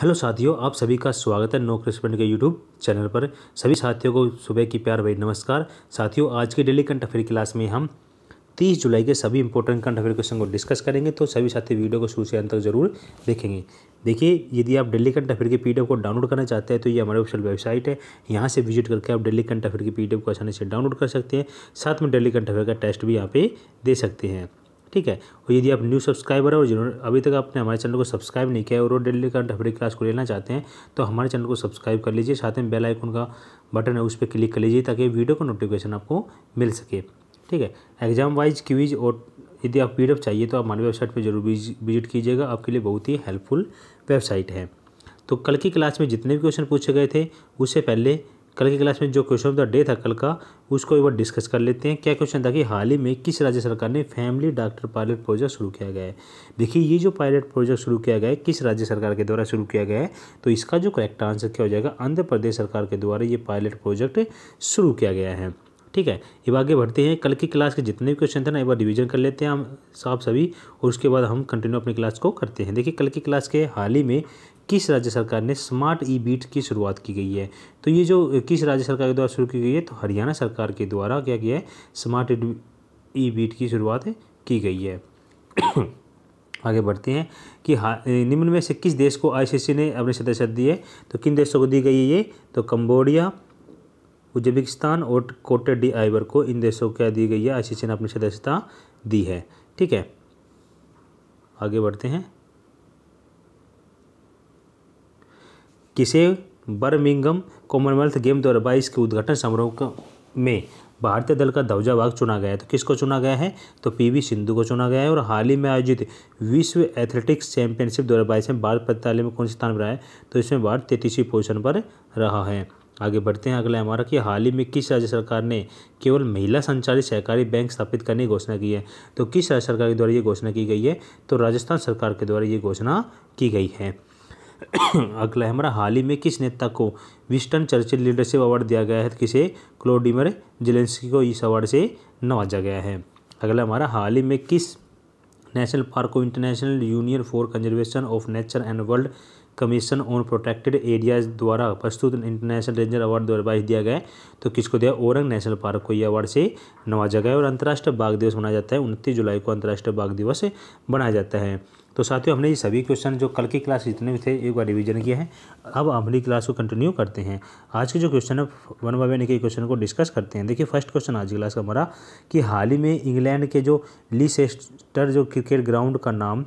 hello साथियों आप सभी का स्वागत है नो क्रिस्पेंट के यूट्यूब चैनल पर सभी साथियों को सुबह की प्यार भाई नमस्कार साथियों आज की डेली कंट अफेयर क्लास में हम 30 जुलाई के सभी इंपॉर्टेंट कंट अफेयर क्वेश्चन को डिस्कस करेंगे तो सभी साथी वीडियो को शुरू से अंत तक जरूर देखेंगे देखिए यदि आप डेली कंट अफेयर की पी को डाउनलोड करना चाहते हैं तो ये हमारी ऑफिशियल वेबसाइट है यहाँ से विजिट करके आप डेली कंट अफेयर की पी को आसानी से डाउनलोड कर सकते हैं साथ में डेली कंट अफेयर का टेस्ट भी यहाँ पे दे सकते हैं ठीक है और यदि आप न्यू सब्सक्राइबर हैं और जिन्होंने अभी तक आपने हमारे चैनल को सब्सक्राइब नहीं किया है और डेली करंट अफेयर क्लास को लेना चाहते हैं तो हमारे चैनल को सब्सक्राइब कर लीजिए साथ में बेल आइकन का बटन है उस पर क्लिक कर लीजिए ताकि वीडियो का नोटिफिकेशन आपको मिल सके ठीक है एग्जाम वाइज क्यूज और यदि आप पी चाहिए तो आप हमारी वेबसाइट पर जरूर विजिट कीजिएगा आपके लिए बहुत ही हेल्पफुल वेबसाइट है तो कल की क्लास में जितने भी क्वेश्चन पूछे गए थे उससे पहले कल की क्लास में जो क्वेश्चन ऑफ द डे था कल का उसको एक बार डिस्कस कर लेते हैं क्या क्वेश्चन था कि हाल ही में किस राज्य सरकार ने फैमिली डॉक्टर पायलट प्रोजेक्ट शुरू किया गया है देखिए ये जो पायलट प्रोजेक्ट शुरू किया गया है किस राज्य सरकार के द्वारा शुरू किया गया है तो इसका जो करेक्ट आंसर क्या हो जाएगा आंध्र प्रदेश सरकार के द्वारा ये पायलट प्रोजेक्ट शुरू किया गया है ठीक है अब आगे बढ़ते हैं कल की क्लास के जितने भी क्वेश्चन थे ना एक बार डिवीजन कर लेते हैं हम साफ सभी और उसके बाद हम कंटिन्यू अपनी क्लास को करते हैं देखिए कल की क्लास के हाल ही में किस राज्य सरकार ने स्मार्ट ई बीट की शुरुआत की गई है तो ये जो किस राज्य सरकार के द्वारा शुरू की गई है तो हरियाणा सरकार के द्वारा क्या किया है स्मार्ट ई बीट की शुरुआत की गई है आगे बढ़ते हैं कि निम्न में से किस देश को आईसीसी ने अपनी सदस्यता दी है तो किन देशों को दी गई है ये तो कम्बोडिया उज्बेकिस्तान और कोटे डी आइवर को इन देशों क्या दी गई है आईसीसी ने अपनी सदस्यता दी है ठीक है आगे बढ़ते हैं किसे बर्मिंगम कॉमनवेल्थ गेम दो बाईस के उद्घाटन समारोह में भारतीय दल का भाग चुना गया है तो किसको चुना गया है तो पीवी सिंधु को चुना गया है और हाल ही में आयोजित विश्व एथलेटिक्स चैंपियनशिप दो में भारत पदताली में कौन से स्थान पर है तो इसमें भारत तैंतीसवीं पोजिशन पर रहा है आगे बढ़ते हैं अगला हमारा कि हाल ही में किस राज्य सरकार ने केवल महिला संचालित सहकारी बैंक स्थापित करने की घोषणा की है तो किस राज्य सरकार के द्वारा ये घोषणा की गई है तो राजस्थान सरकार के द्वारा ये घोषणा की गई है अगला हमारा हाल ही में किस नेता को विस्टन चर्चिल लीडरशिप अवार्ड दिया गया है किसे क्लोडिमर जिलेंसकी को इस अवार्ड से नवाजा गया है अगला हमारा हाल ही में किस नेशनल पार्क को International Union for Conservation of Nature and World Commission on Protected Areas द्वारा प्रस्तुत इंटरनेशनल रेंजर अवार्ड दो हज़ार दिया गया है तो किसको दिया औरंग नेशनल पार्क को यह अवार्ड से नवाजा गया और अंतर्राष्ट्रीय बाघ दिवस मनाया जाता है उनतीस जुलाई को अंतर्राष्ट्रीय बाघ दिवस मनाया जाता है तो साथियों हमने ये सभी क्वेश्चन जो कल की क्लास जितने भी थे एक बार रिविजन किया है अब अपनी क्लास को कंटिन्यू करते हैं आज के जो क्वेश्चन है वन बाय वन के क्वेश्चन को डिस्कस करते हैं देखिए फर्स्ट क्वेश्चन आज की क्लास का हमारा कि हाल ही में इंग्लैंड के जो लीसेस्टर जो क्रिकेट ग्राउंड का नाम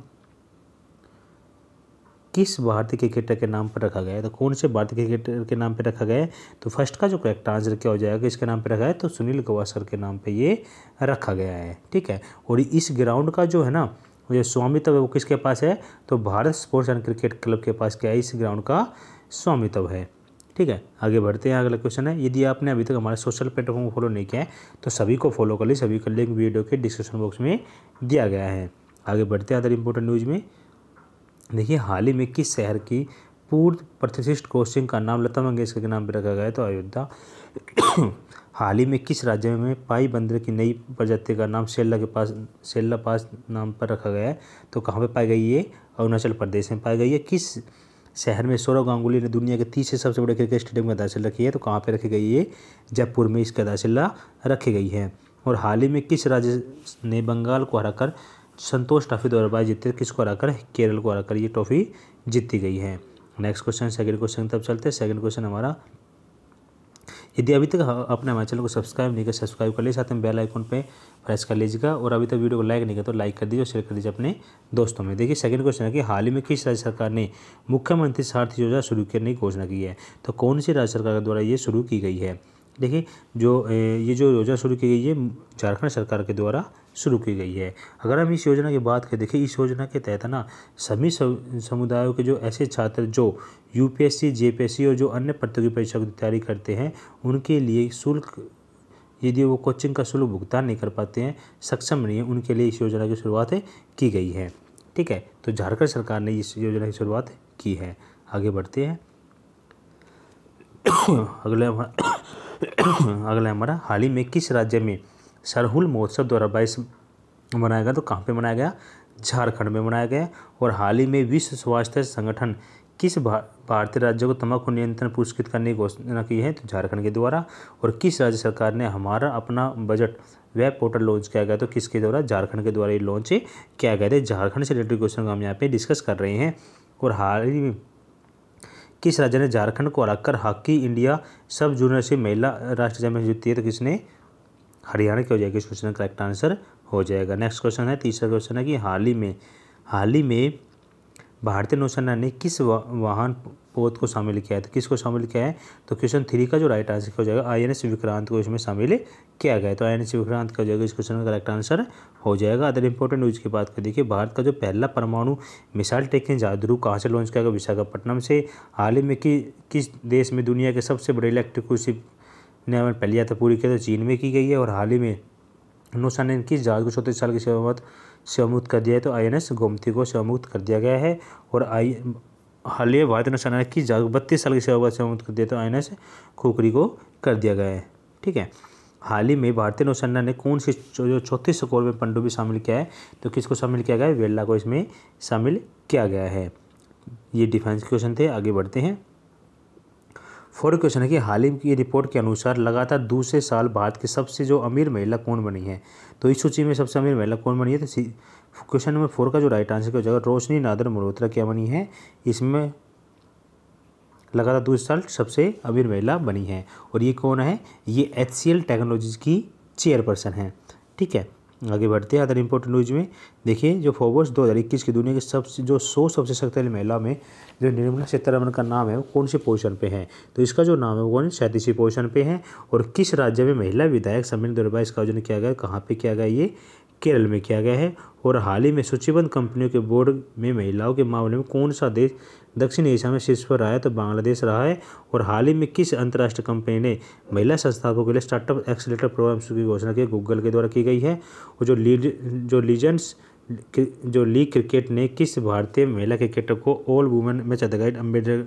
किस भारतीय क्रिकेटर के नाम पर रखा गया है तो कौन से भारतीय क्रिकेटर के नाम पर रखा गया है तो फर्स्ट का जो करेक्ट आंसर क्या हो जाएगा इसके नाम पर रखा है तो सुनील गवास्कर के नाम पर ये रखा गया है ठीक है और इस ग्राउंड का जो है ना ये स्वामित्व है वो किसके पास है तो Bharat Sports and Cricket Club के पास क्या है इस ग्राउंड का स्वामित्व है ठीक है आगे बढ़ते हैं अगला क्वेश्चन है यदि आपने अभी तक हमारे सोशल प्लेटफॉर्म को फॉलो नहीं किया है तो सभी को फॉलो कर ली सभी का लिंक वीडियो के डिस्क्रिप्शन बॉक्स में दिया गया है आगे बढ़ते हैं अदर इम्पोर्टेंट न्यूज़ में देखिए हाल ही में किस शहर की पूर्व प्रतिष्ठित कोचिंग का नाम लता मंगेशकर के नाम पर रखा गया तो अयोध्या हाल ही में किस राज्य में पाई बंदर की नई प्रजाति का नाम सेल्ला के पास सेल्ला पास नाम पर रखा गया है तो कहाँ पे पाई गई है अरुणाचल प्रदेश में पाई गई है किस शहर में सौरव गांगुली ने दुनिया के तीसरे सबसे बड़े क्रिकेट स्टेडियम का दासिल रखी है तो कहाँ पे रखी गई है जयपुर में इसका दासिला रखी गई है और हाल ही में किस राज्य ने बंगाल को हराकर संतोष ट्रॉफी दो हज़ार बाईस जीते किसको हराकर केरल को हराकर ये ट्रॉफी जीती गई है नेक्स्ट क्वेश्चन सेकंड क्वेश्चन तब चलते हैं सेकंड क्वेश्चन हमारा यदि अभी तक अपने हमारे चैनल को सब्सक्राइब नहीं कर सब्सक्राइब कर लीजिए साथ में बेल आइकन पे प्रेस कर लीजिएगा और अभी तक वीडियो को लाइक नहीं किया तो लाइक कर दीजिए और शेयर कर दीजिए अपने दोस्तों में देखिए सेकंड क्वेश्चन है कि हाल ही में किस राज्य सरकार ने मुख्यमंत्री सार्थी योजना शुरू करने की घोषणा की है तो कौन सी राज्य सरकार द्वारा ये शुरू की गई है देखिए जो ये जो योजना शुरू की गई है झारखंड सरकार के द्वारा शुरू की गई है अगर हम इस योजना की बात करें देखिए इस योजना के तहत ना सभी समुदायों के जो ऐसे छात्र जो यूपीएससी जेपीएससी और जो अन्य प्रतियोगी परीक्षा की तैयारी करते हैं उनके लिए शुल्क यदि वो कोचिंग का शुल्क भुगतान नहीं कर पाते हैं सक्षम नहीं है उनके लिए इस योजना की शुरुआत की गई है ठीक है तो झारखंड सरकार ने इस योजना की शुरुआत की है आगे बढ़ते हैं अगले अगला हमारा हाल ही में किस राज्य में सरहुल महोत्सव दो बाईस मनाया गया तो कहाँ पे मनाया गया झारखंड में मनाया गया और हाल ही में विश्व स्वास्थ्य संगठन किस भारतीय राज्य को तंबाकू नियंत्रण पुरस्कृत करने की घोषणा की है तो झारखंड के द्वारा और किस राज्य सरकार ने हमारा अपना बजट वेब पोर्टल लॉन्च किया गया तो किसके द्वारा झारखंड के द्वारा ये लॉन्च किया गया था झारखंड से रिलेटेड क्वेश्चन हम यहाँ पे डिस्कस कर रहे हैं और हाल ही में किस राज्य ने झारखंड को कर हॉकी इंडिया सब जूनियर से महिला राष्ट्रीय चैंपियन जीती है तो किसने हरियाणा की हो जाएगी इस क्वेश्चन का करेक्ट आंसर हो जाएगा नेक्स्ट क्वेश्चन है तीसरा क्वेश्चन है कि हाल ही में हाल ही में भारतीय नौसेना ने किस वाहन बोध को शामिल किया है तो किसको शामिल किया है तो क्वेश्चन थ्री का जो राइट आंसर हो जाएगा आई एन एस विक्रांत को इसमें शामिल किया गया तो आई एन एस विक्रांत का जो है इस क्वेश्चन का करेक्ट आंसर हो जाएगा अदर इंपॉर्टेंट न्यूज़ की बात कर देखिए भारत का जो पहला परमाणु मिसाइल टेकिंग जादरू कहाँ से लॉन्च किया गया विशाखापट्टनम से हाल ही में कि किस देश में दुनिया के सबसे बड़े इलेक्ट्रिक क्रूसिप ने हमें पहली यात्रा पूरी किया तो चीन में की गई है और हाल ही में नौसा ने किस जहाज को चौतीस साल की सेवामुक्त सेवामुक्त कर दिया है तो आई एन एस गोमती को सेवामुक्त कर दिया गया है और आई हलिया भारतीय नौसेना की बत्तीस साल की सेवा समुद्र को देते तो आई एन एस खोखरी को कर दिया गया है ठीक है हाल ही में भारतीय नौसेना ने कौन सी जो चौथी स्कोर में पंडुबी शामिल किया है तो किसको शामिल किया गया है वेल्ला को इसमें शामिल किया गया है ये डिफेंस क्वेश्चन थे आगे बढ़ते हैं फोर्थ क्वेश्चन है कि हाल ही की रिपोर्ट के अनुसार लगातार दूसरे साल भारत की सबसे जो अमीर महिला कौन बनी है तो इस सूची में सबसे अमीर महिला कौन बनी है तो क्वेश्चन नंबर फोर का जो राइट आंसर हो जाएगा रोशनी नादर मल्होत्रा क्या बनी है इसमें लगातार दूसरे साल सबसे अमीर महिला बनी है और ये कौन है ये एच टेक्नोलॉजीज़ की चेयरपर्सन है ठीक है आगे बढ़ते हैं अदर इम्पोर्टेंट न्यूज़ में देखिए जो फोर्ब्स 2021 की दुनिया के सबसे जो सौ सबसे शक्तिशाली महिला में जो निर्मला सीतारमन का नाम है वो कौन से पोजीशन पे है तो इसका जो नाम है वो कौन सैंतीसवीं पोजीशन पे है और किस राज्य में महिला विधायक सम्मेलन दो इसका का आयोजन किया गया कहाँ पर किया गया ये केरल में किया गया है और हाल ही में सूचीबद्ध कंपनियों के बोर्ड में महिलाओं के मामले में कौन सा देश दक्षिण एशिया में शीर्ष पर रहा है तो बांग्लादेश रहा है और हाल ही में किस अंतर्राष्ट्रीय कंपनी ने महिला संस्थापकों के लिए स्टार्टअप एक्सलेटर प्रोग्राम की घोषणा की गूगल के द्वारा की गई है और जो लीड जो लीजेंड्स जो लीग क्रिकेट ने किस भारतीय महिला क्रिकेटर को all women match the guide Ambedkar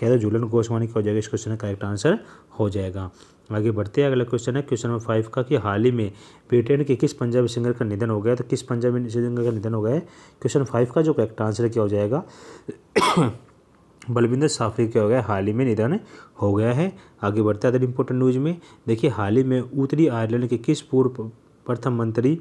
कहते झूलन गोस्वामी की हो जाएगा इस क्वेश्चन का करेक्ट आंसर हो जाएगा आगे बढ़ते हैं अगला क्वेश्चन है क्वेश्चन नंबर फाइव का कि हाल ही में ब्रिटेन के किस पंजाबी सिंगर का निधन हो गया तो किस पंजाबी सिंगर का निधन हो गया है क्वेश्चन फाइव का जो करेक्ट आंसर क्या हो जाएगा बलविंदर साफरी क्या हो गया हाल ही में निधन हो गया है आगे बढ़ते अदर इम्पोर्टेंट न्यूज में देखिए हाल ही में उत्तरी आयरलैंड के किस पूर्व प्रथम मंत्री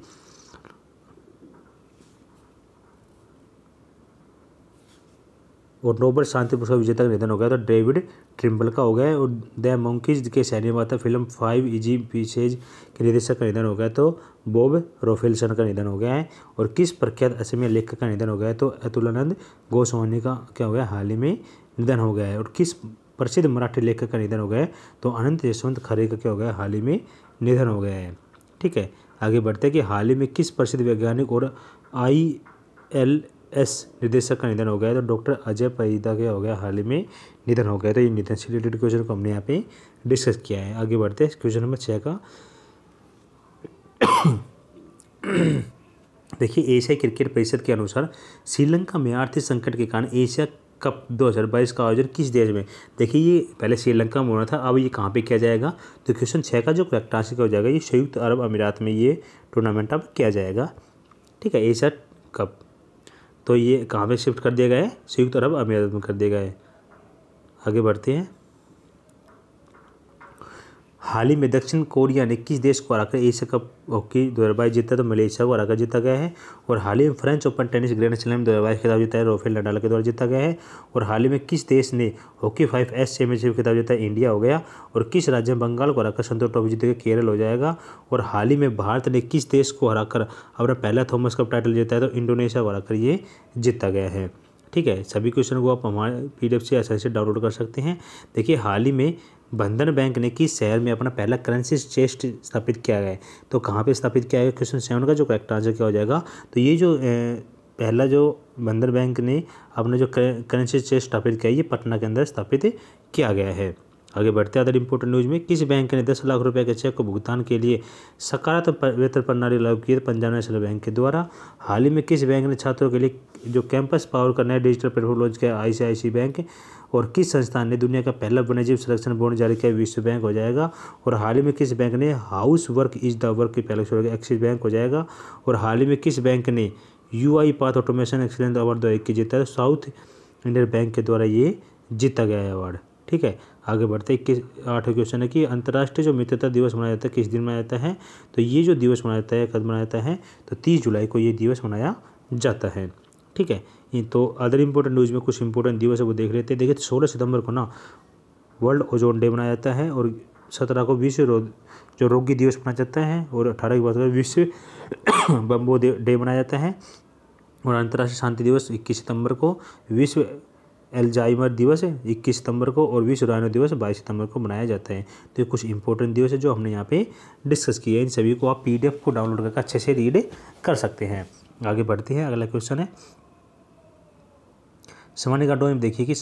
और नोबल शांति पुरस्कार विजेता का निधन हो गया था डेविड ट्रिम्बल का हो गया और द मंकीज के सैन्य माता फिल्म फाइव इजी पीसेज के निर्देशक का निधन हो गया तो बॉब रोफेलसन का निधन हो गया है और किस प्रख्यात असमिया लेखक का निधन हो गया तो अतुलानंद गोस्वामी का क्या हो गया हाल ही में निधन हो गया है और किस प्रसिद्ध मराठी लेखक का निधन हो गया है तो अनंत यशवंत खरे का क्या हो गया हाल ही में निधन हो गया है ठीक है आगे बढ़ते हैं कि हाल ही में किस प्रसिद्ध वैज्ञानिक और आई एल एस निदेशक का निधन हो गया तो डॉक्टर अजय परिदा के हो गया हाल ही में निधन हो गया तो ये निधन से रिलेटेड क्वेश्चन को हमने यहाँ पे डिस्कस किया है आगे बढ़ते हैं क्वेश्चन नंबर छः का देखिए एशिया क्रिकेट परिषद के अनुसार श्रीलंका में आर्थिक संकट के कारण एशिया कप 2022 का आयोजन किस देश में देखिए ये पहले श्रीलंका में होना था अब ये कहाँ पे किया जाएगा तो क्वेश्चन छः का जो करेक्ट आंसर हो जाएगा ये संयुक्त अरब अमीरात में ये टूर्नामेंट अब किया जाएगा ठीक है एशिया कप तो ये कहाँ पे शिफ्ट कर दिया गया है संयुक्त अरब अमीरात में कर दिया गया है आगे बढ़ते हैं हाल ही में दक्षिण कोरिया ने किस देश को हराकर एशिया कप हॉकी दो हज़ार बाईस जीता तो मलेशिया को हराकर जीता गया है और हाल ही में French Open tennis grand slam दो हज़ार बाईस खिताब जीता है रोफेल नडाल के द्वारा जीता गया है और हाल ही में किस देश ने हॉकी फाइव एस चैंपियनशिप खिताब जीता है इंडिया हो गया और किस राज्य में बंगाल को हराकर संतोष ट्रॉफी जीते केरल हो जाएगा और हाल ही में भारत ने किस देश को हराकर अपना पहला थॉमस कप टाइटल जीता है तो इंडोनेशिया को हराकर ये जीता गया है ठीक है सभी क्वेश्चन को आप हमारे पी डी एफ से आसानी से डाउनलोड कर सकते हैं देखिए हाल ही में बंधन बैंक ने किस शहर में अपना पहला करेंसी चेस्ट स्थापित किया गया है तो कहाँ पे स्थापित किया गया क्वेश्चन सेवन का जो करेक्ट आंसर क्या हो जाएगा तो ये जो पहला जो बंधन बैंक ने अपना जो करेंसी चेस्ट स्थापित किया ये पटना के अंदर स्थापित किया गया है आगे बढ़ते अदर इम्पोर्टेंट न्यूज़ में किस बैंक ने दस लाख रुपए के चेक को भुगतान के लिए सकारात्मक वेतन प्रणाली लागू की तो पंजाब नेशनल बैंक के द्वारा हाल ही में किस बैंक ने छात्रों के लिए जो कैंपस पावर का नया डिजिटल प्लेटफॉर्म लॉन्च किया आई बैंक और किस संस्थान ने दुनिया का पहला वन्यजीव संरक्षण बोर्ड जारी किया विश्व बैंक हो जाएगा और हाल ही में किस बैंक ने house work is the work की पहले शुरू एक्सिस बैंक हो जाएगा और हाल ही में किस बैंक ने UiPath automation excellence award दो एक जीता साउथ इंडियन बैंक के द्वारा ये जीता गया है अवार्ड ठीक है आगे बढ़ते इक्कीस आठवें क्वेश्चन है कि अंतर्राष्ट्रीय जो मित्रता दिवस मनाया जाता है किस दिन मनाया जाता है तो ये जो दिवस मनाया जाता है कब मनाया जाता है तो तीस जुलाई को ये दिवस मनाया जाता है ठीक है तो अदर इम्पोर्टेंट न्यूज़ में कुछ इंपॉर्टेंट दिवस है वो देख लेते हैं देखिए तो सोलह सितंबर को ना वर्ल्ड ओजोन डे मनाया जाता है और सत्रह को विश्व रोग जो रोगी दिवस मनाया जाता है और अठारह की बात करें विश्व बम्बो डे मनाया जाता है और अंतर्राष्ट्रीय शांति दिवस इक्कीस सितंबर को विश्व एल्जाइमर दिवस है इक्कीस सितंबर को और विश्व रायनो दिवस बाईस सितंबर को मनाया जाता है तो ये कुछ इंपॉर्टेंट दिवस है जो हमने यहाँ पे डिस्कस किए हैं इन सभी को आप पीडीएफ को डाउनलोड करके अच्छे से रीड कर सकते हैं आगे बढ़ते हैं अगला क्वेश्चन है सामान्य कांडों में देखिए कि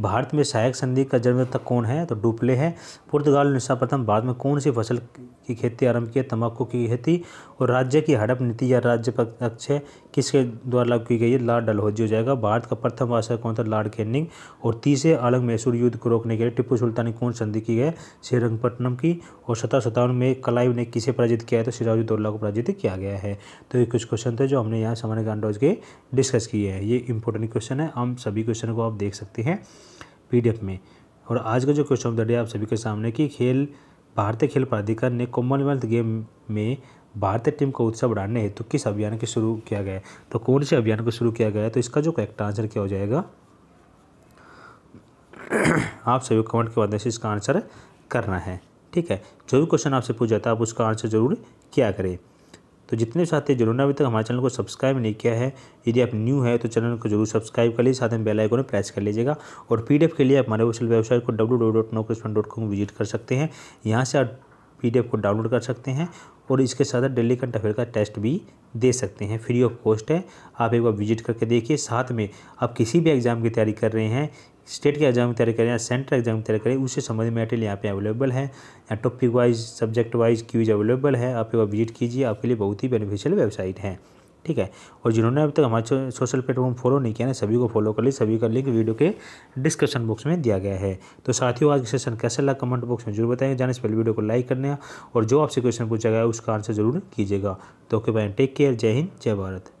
भारत में सहायक संधि का जन्म तक कौन है तो डुपले है पुर्तगाल निशा प्रथम भारत में कौन सी फसल की खेती आरंभ की है तम्बाकू की खेती और राज्य की हड़प नीति या राज्य पक्ष किसके द्वारा लागू की गई है लाड डलहौजी हो जाएगा भारत का प्रथम शासक कौन था लाड कैनिंग और तीसरे अलग मैसूर युद्ध को रोकने के लिए टिप्पू सुल्तान कौन संधि की है श्रीरंगपट्टनम की और सत्रह सत्तावन में कलाइव ने किसे पराजित किया है तो सिराजुद्दौला को पराजित किया गया है तो ये कुछ क्वेश्चन थे जो हमने यहाँ सामान्य गांडोज के डिस्कस किए हैं ये इंपॉर्टेंट क्वेश्चन है हम सभी क्वेश्चन को आप देख सकते हैं पी में और आज का जो क्वेश्चन ऑफ द डे आप सभी के सामने कि खेल भारतीय खेल प्राधिकरण ने कॉमनवेल्थ गेम में भारतीय टीम का उत्साह बढ़ाने हेतु तो किस अभियान के शुरू किया गया है तो कौन से अभियान को शुरू किया गया है तो इसका जो करेक्ट आंसर क्या हो जाएगा आप सभी कमेंट के माध्यम से इसका आंसर करना है ठीक है जो भी क्वेश्चन आपसे पूछ जाता है आप उसका आंसर जरूर किया करें तो जितने साथी जिन्होंने अभी तक हमारे चैनल को सब्सक्राइब नहीं किया है यदि आप न्यू है तो चैनल को जरूर सब्सक्राइब कर लीजिए साथ में बेल आइकन प्रेस कर लीजिएगा और पीडीएफ के लिए आप हमारे ऑफिशियल वेबसाइट को डब्ल्यू विजिट कर सकते हैं यहाँ से आप पी को डाउनलोड कर सकते हैं और इसके साथ डेली कंट अफेयर का टेस्ट भी दे सकते हैं फ्री ऑफ कॉस्ट है आप एक बार विजिट करके देखिए साथ में आप किसी भी एग्ज़ाम की तैयारी कर रहे हैं स्टेट के एग्जाम की तैयारी करें या सेंटर एग्जाम की तैयारी करें उससे संबंधित मटेरियल यहाँ पे अवेलेबल है या topic wise subject wise quiz available है आप एक बार विजिट कीजिए आपके लिए बहुत ही बेनिफिशियल वेबसाइट है ठीक है और जिन्होंने अभी तक हमारे सोशल प्लेटफॉर्म फॉलो नहीं किया ना सभी को फॉलो कर ली सभी का लिंक वीडियो के डिस्क्रिप्शन बॉक्स में दिया गया है तो साथियों आज सेशन कैसा लगा कमेंट बॉक्स में जरूर बताएंगे जाने से पहले वीडियो को लाइक करना और जो आपसे क्वेश्चन पूछा गया उसका आंसर जरूर कीजिएगा तो ओके बाय टेक केयर जय हिंद जय भारत